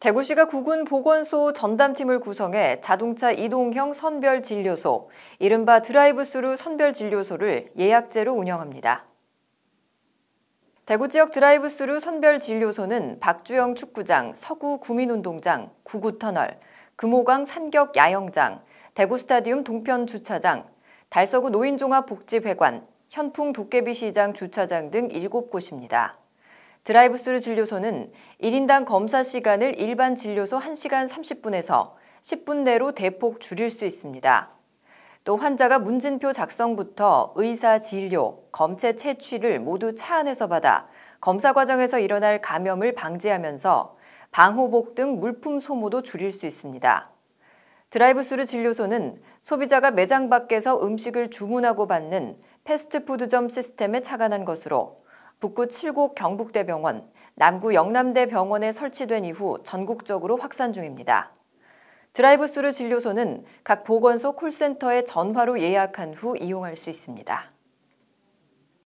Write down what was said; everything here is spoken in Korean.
대구시가 구군 보건소 전담팀을 구성해 자동차 이동형 선별 진료소, 이른바 드라이브스루 선별 진료소를 예약제로 운영합니다. 대구 지역 드라이브스루 선별 진료소는 박주영 축구장, 서구 구민운동장, 구구터널, 금호강 산격 야영장, 대구 스타디움 동편 주차장, 달서구 노인종합복지회관, 현풍 도깨비 시장 주차장 등 7곳입니다. 드라이브스루 진료소는 1인당 검사 시간을 일반 진료소 1시간 30분에서 10분 내로 대폭 줄일 수 있습니다. 또 환자가 문진표 작성부터 의사 진료, 검체 채취를 모두 차 안에서 받아 검사 과정에서 일어날 감염을 방지하면서 방호복 등 물품 소모도 줄일 수 있습니다. 드라이브스루 진료소는 소비자가 매장 밖에서 음식을 주문하고 받는 패스트푸드점 시스템에 착안한 것으로 북구 칠곡 경북대병원, 남구 영남대병원에 설치된 이후 전국적으로 확산 중입니다. 드라이브스루 진료소는 각 보건소 콜센터에 전화로 예약한 후 이용할 수 있습니다.